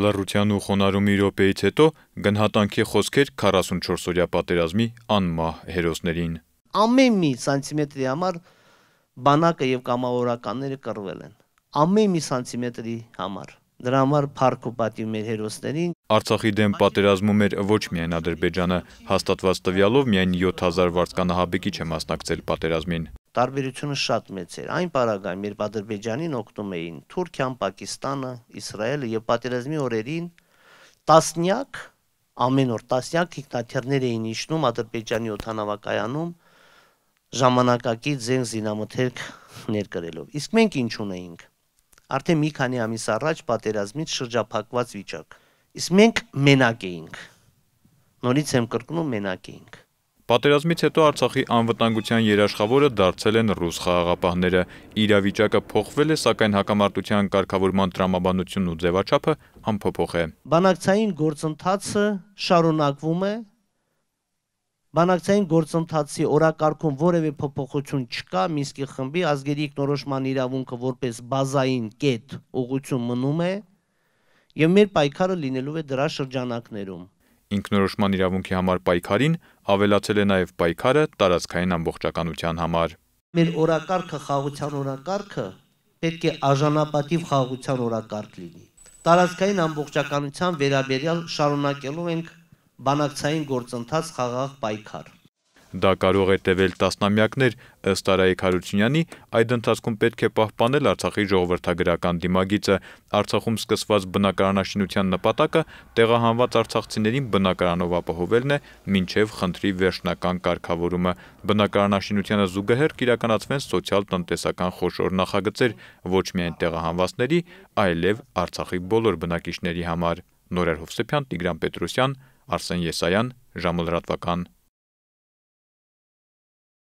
Լռության ու խոնարհումի րոպեից հետո գնահատանքի խոսքեր 44-օրյա պատերազմի անմահ հերոսներին։ Ամեն մի սանտիմետրի համար բանակը եւ կամավորականները կռվել են։ Ամեն մի սանտիմետրի համար։ Դրա համար փառք ու պատիվ մեր հերոսներին։ Արցախի դեմ պատերազմում էր ոչ միայն Ադրբեջանը, հաստատված տվյալով միայն 7000 վարձկանահաբեկիչ է մասնակցել պատերազմին։ Տարբերությունը շատ մեծ էր։ Այն պարագայում, երբ Ադրբեջանին օգտում էին Թուրքիան, Պակիստանը, Իսրայելը եւ պատերազմի օրերին տասնյակ ամեն օր տասնյակ ինքնաթիռներ էին իջնում Ադրբեջանի օթանավակայանում ժամանակակից զենք զինամթերք ներկրելով։ Իսկ մենք ինչ ունեինք։ Արդեն մի քանի ամիս առաջ պատերազմից շրջափակված վիճակ։ Իսկ մենք մենակ էինք։ Նորից եմ կրկնում, մենակ էինք։ Պատերազմից հետո Արցախի անվտանգության երաշխավորը դարձել են ռուս խաղաղապահները։ Իրավիճակը փոխվել է, սակայն հակամարտության կարգավորման տրամաբանությունն ու ձևաչափը անփոփոխ է։ Բանակցային գործընթացը շարունակվում է։ Բանակցային գործընթացի օրակարգում որևէ փոփոխություն չկա, Մինսկի խմբի ազգերի ինքնորոշման իրավունքը որպես բազային կետ ուղղություն մնում է, եւ մեր պայքարը լինելու է դրա շրջանակներում ինքնորոշման իրավունքի համար պայքարին ավելացել է նաև պայքարը տարածքային ամբողջականության համար։ Մեր օրակարգը խաղության օրակարգը պետք է արժանապատիվ խաղության օրակարգ լինի։ Տարածքային ամբողջականության վերաբերյալ շարունակելու ենք բանակցային գործընթաց խաղաղ պայքար։ Դա կարող է տևել տասնամյակներ, ըստ Արայիկ Հարությունյանի, այդ ընթացքում պետք է պահպանել Արցախի ժողովրդագրական դիմագիծը։ Արցախում սկսված բնակարանաշինության նպատակը տեղահանված արցախցիներին բնակարանով ապահովելն է մինչև խնդրի վերջնական կարգավորումը։ Բնակարանաշինությանը զուգահեռ կիրականացվեն սոցիալ-տնտեսական խոշոր նախագծեր ոչ միայն տեղահանվածների, այլև Արցախի բոլոր բնակիչների համար։ Նորեր Հովսեփյան, Տիգրան Պետրոսյան, Արսեն Եսայան, ժամը լրատվական